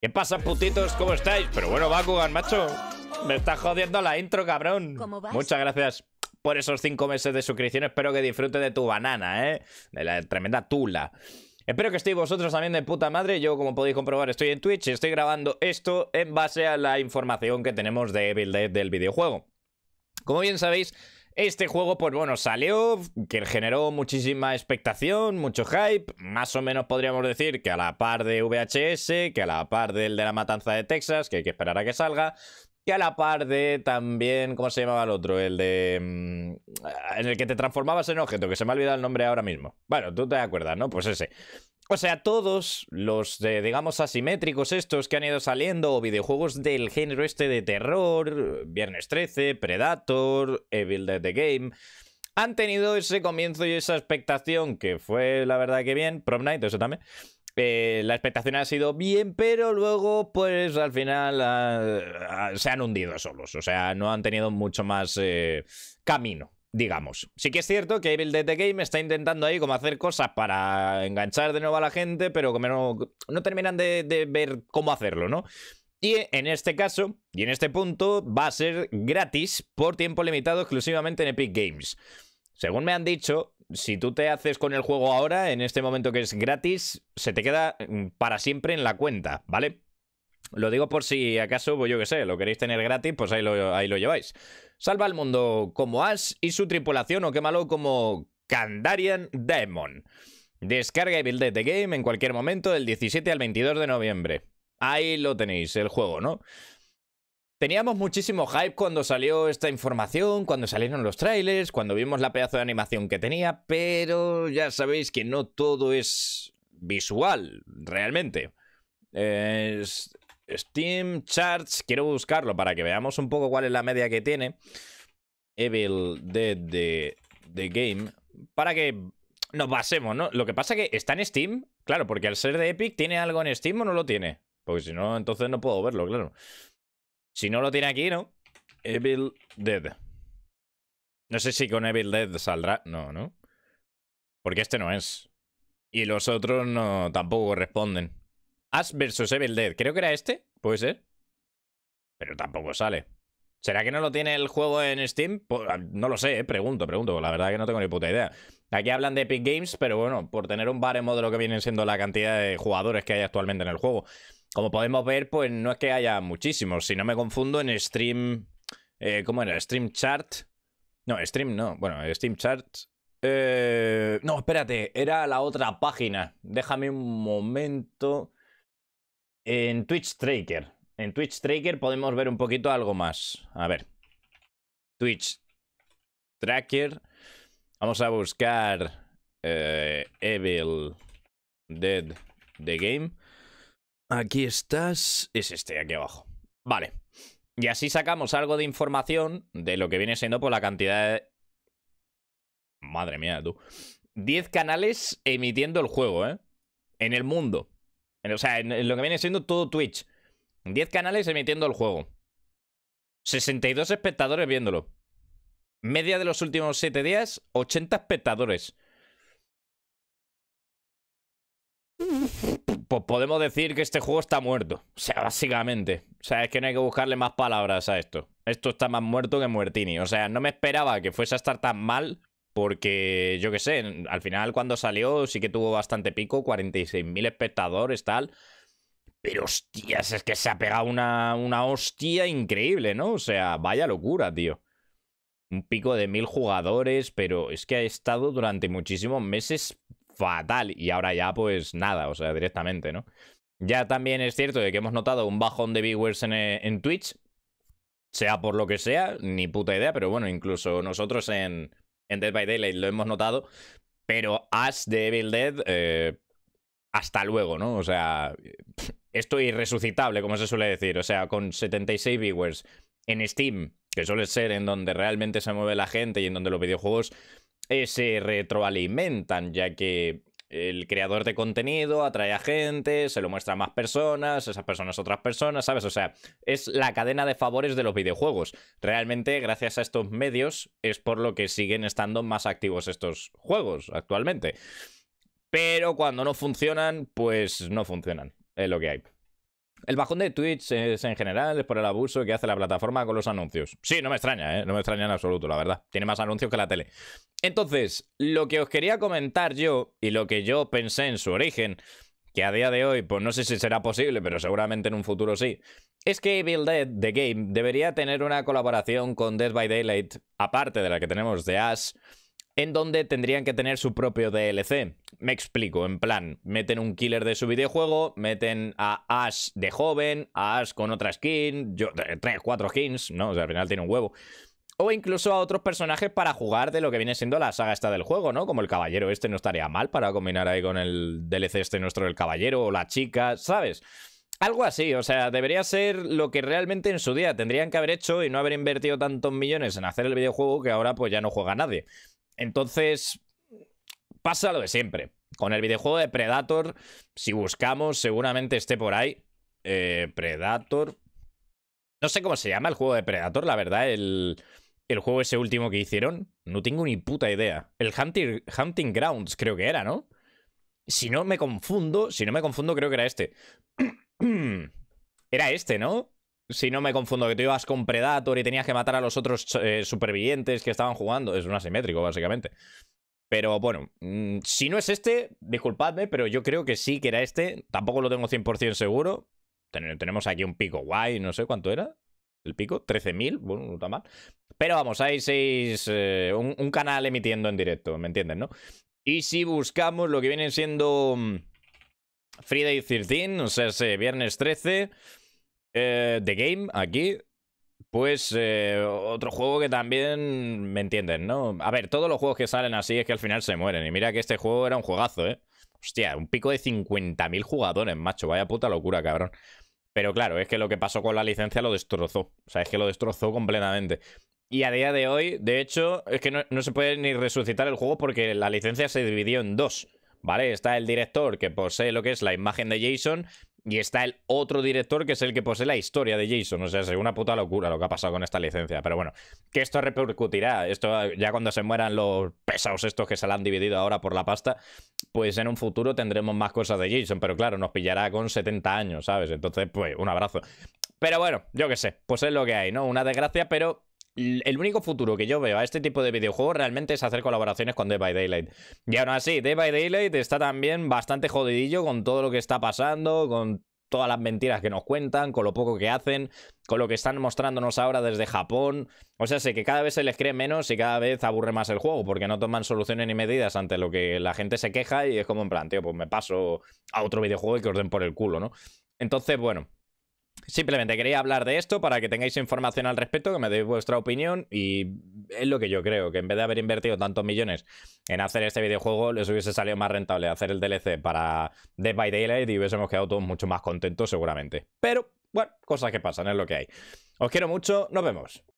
¿Qué pasa, putitos? ¿Cómo estáis? Pero bueno, Bakugan, macho. Me está jodiendo la intro, cabrón. Muchas gracias por esos cinco meses de suscripción. Espero que disfrute de tu banana, ¿eh? De la tremenda tula. Espero que estéis vosotros también de puta madre. Yo, como podéis comprobar, estoy en Twitch y estoy grabando esto en base a la información que tenemos de Evil Dead del videojuego. Como bien sabéis, este juego, pues bueno, salió, que generó muchísima expectación, mucho hype, más o menos podríamos decir que a la par de VHS, que a la par del de la matanza de Texas, que hay que esperar a que salga, que a la par de también, ¿cómo se llamaba el otro? El de... Mm, en el que te transformabas en objeto, que se me ha olvidado el nombre ahora mismo. Bueno, tú te acuerdas, ¿no? Pues ese. O sea, todos los, digamos, asimétricos estos que han ido saliendo, o videojuegos del género este de terror, Viernes 13, Predator, Evil Dead the Game, han tenido ese comienzo y esa expectación, que fue la verdad que bien, Prom Night, eso también. Eh, la expectación ha sido bien, pero luego, pues al final ah, ah, se han hundido solos. O sea, no han tenido mucho más eh, camino digamos. Sí que es cierto que Evil Dead The Game está intentando ahí como hacer cosas para enganchar de nuevo a la gente, pero como no, no terminan de ver cómo hacerlo, ¿no? Y en este caso, y en este punto, va a ser gratis por tiempo limitado exclusivamente en Epic Games. Según me han dicho, si tú te haces con el juego ahora, en este momento que es gratis, se te queda mm, para siempre en la cuenta, ¿vale? Lo digo por si acaso, pues yo que sé, lo queréis tener gratis, pues ahí lo, ahí lo lleváis. Salva al mundo como Ash y su tripulación, o quémalo como Candarian Demon. Descarga y build the game en cualquier momento del 17 al 22 de noviembre. Ahí lo tenéis, el juego, ¿no? Teníamos muchísimo hype cuando salió esta información, cuando salieron los trailers, cuando vimos la pedazo de animación que tenía, pero ya sabéis que no todo es visual, realmente. es, Steam Charts, quiero buscarlo para que veamos un poco cuál es la media que tiene. Evil Dead de The Game. Para que nos basemos, ¿no? Lo que pasa que está en Steam, claro, porque al ser de Epic, ¿tiene algo en Steam o no lo tiene? Porque si no, entonces no puedo verlo, claro. Si no lo tiene aquí, ¿no? Evil Dead. No sé si con Evil Dead saldrá. No, ¿no? Porque este no es. Y los otros no tampoco responden. As vs Evil Dead. Creo que era este, puede ser. Pero tampoco sale. ¿Será que no lo tiene el juego en Steam? Ah, no lo sé, eh. pregunto, pregunto. La verdad que no tengo ni puta idea. Aquí hablan de Epic Games, pero bueno, por tener un baremo de lo que vienen siendo la cantidad de jugadores que hay actualmente en el juego. Como podemos ver, pues no es que haya muchísimos. Si no me confundo, en Stream... Eh, ¿Cómo era? Stream Chart. No, Stream no. Bueno, Steam Chart... Eh, no, espérate, era la otra página. Déjame un momento en Twitch Tracker. En Twitch Tracker podemos ver un poquito algo más. A ver. Twitch Tracker. Vamos a buscar eh, Evil Dead The Game. Aquí estás. Es este, aquí abajo. Vale. Y así sacamos algo de información de lo que viene siendo por pues, la cantidad de... Madre mía, tú. 10 canales emitiendo el juego, ¿eh? En el mundo. O sea, en lo que viene siendo todo Twitch. 10 canales emitiendo el juego. 62 espectadores viéndolo. Media de los últimos 7 días, 80 espectadores. Pues podemos decir que este juego está muerto. O sea, básicamente. O sea, es que no hay que buscarle más palabras a esto. Esto está más muerto que muertini. O sea, no me esperaba que fuese a estar tan mal porque yo qué sé, al final cuando salió sí que tuvo bastante pico, 46.000 espectadores, tal. Pero hostias, es que se ha pegado una, una hostia increíble, ¿no? O sea, vaya locura, tío. Un pico de mil jugadores, pero es que ha estado durante muchísimos meses fatal. Y ahora ya, pues nada, o sea, directamente, ¿no? Ya también es cierto de que hemos notado un bajón de viewers en, eh, en Twitch. Sea por lo que sea, ni puta idea, pero bueno, incluso nosotros en, en Dead by Daylight lo hemos notado, pero Ash de Dead, eh, hasta luego, ¿no? O sea, esto irresucitable, como se suele decir, o sea, con 76 viewers en Steam, que suele ser en donde realmente se mueve la gente y en donde los videojuegos eh, se retroalimentan, ya que el creador de contenido atrae a gente, se lo muestra a más personas, esas personas a otras personas, ¿sabes? O sea, es la cadena de favores de los videojuegos. Realmente, gracias a estos medios, es por lo que siguen estando más activos estos juegos actualmente. Pero cuando no funcionan, pues no funcionan. Es lo que hay. El bajón de Twitch es, en general es por el abuso que hace la plataforma con los anuncios. Sí, no me extraña, ¿eh? no me extraña en absoluto, la verdad. Tiene más anuncios que la tele. Entonces, lo que os quería comentar yo y lo que yo pensé en su origen, que a día de hoy, pues no sé si será posible, pero seguramente en un futuro sí, es que Evil Dead, The Game, debería tener una colaboración con Dead by Daylight, aparte de la que tenemos de Ash en donde tendrían que tener su propio DLC. Me explico, en plan, meten un killer de su videojuego, meten a Ash de joven, a Ash con otra skin, yo, tres, cuatro skins, ¿no? O sea, al final tiene un huevo. O incluso a otros personajes para jugar de lo que viene siendo la saga esta del juego, ¿no? Como el caballero este no estaría mal para combinar ahí con el DLC este nuestro del caballero o la chica, ¿sabes? Algo así, o sea, debería ser lo que realmente en su día tendrían que haber hecho y no haber invertido tantos millones en hacer el videojuego que ahora pues ya no juega nadie. Entonces, pasa lo de siempre. Con el videojuego de Predator, si buscamos, seguramente esté por ahí. Eh, Predator. No sé cómo se llama el juego de Predator, la verdad, el, juego ese último que hicieron. No tengo ni puta idea. El Hunting, Hunting Grounds creo que era, ¿no? Si no me confundo, si no me confundo, creo que era este. era este, ¿no? si no me confundo, que tú ibas con Predator y tenías que matar a los otros eh, supervivientes que estaban jugando. Es un asimétrico, básicamente. Pero bueno, mm, si no es este, disculpadme, pero yo creo que sí que era este. Tampoco lo tengo 100% seguro. tenemos aquí un pico guay, no sé cuánto era. El pico, 13.000, bueno, no está mal. Pero vamos, hay seis. Eh, un, canal emitiendo en directo, ¿me entienden, no? Y si buscamos lo que viene siendo. Mm, Friday 13, o sea, ese viernes 13, The eh, Game, aquí, pues eh, otro juego que también me entienden, ¿no? A ver, todos los juegos que salen así es que al final se mueren. Y mira que este juego era un juegazo, ¿eh? Hostia, un pico de 50.000 jugadores, macho. Vaya puta locura, cabrón. Pero claro, es que lo que pasó con la licencia lo destrozó. O sea, es que lo destrozó completamente. Y a día de hoy, de hecho, es que no se puede ni resucitar el juego porque la licencia se dividió en dos. ¿Vale? Está el director que posee lo que es la imagen de Jason y está el otro director que es el que posee la historia de Jason. O sea, es una puta locura lo que ha pasado con esta licencia. Pero bueno, que esto repercutirá. Esto ya cuando se mueran los pesados estos que se la han dividido ahora por la pasta, pues en un futuro tendremos más cosas de Jason. Pero claro, nos pillará con 70 años, ¿sabes? Entonces, pues un abrazo. Pero bueno, yo qué sé, pues es lo que hay, ¿no? Una desgracia, pero el único futuro que yo veo a este tipo de videojuegos realmente es hacer colaboraciones con Dead by Daylight. Y aún así, Dead by Daylight está también bastante jodidillo con todo lo que está pasando, con todas las mentiras que nos cuentan, con lo poco que hacen, con lo que están mostrándonos ahora desde Japón. O sea, sé que cada vez se les cree menos y cada vez aburre más el juego, porque no toman soluciones ni medidas ante lo que la gente se queja y es como en plan, tío, pues me paso a otro videojuego y que os den por el culo, ¿no? Entonces, bueno, Simplemente quería hablar de esto para que tengáis información al respecto, que me deis vuestra opinión y es lo que yo creo, que en vez de haber invertido tantos millones en hacer este videojuego, les hubiese salido más rentable hacer el DLC para Dead by Daylight y hubiésemos quedado todos mucho más contentos seguramente. Pero, bueno, cosas que pasan, es lo que hay. Os quiero mucho, nos vemos.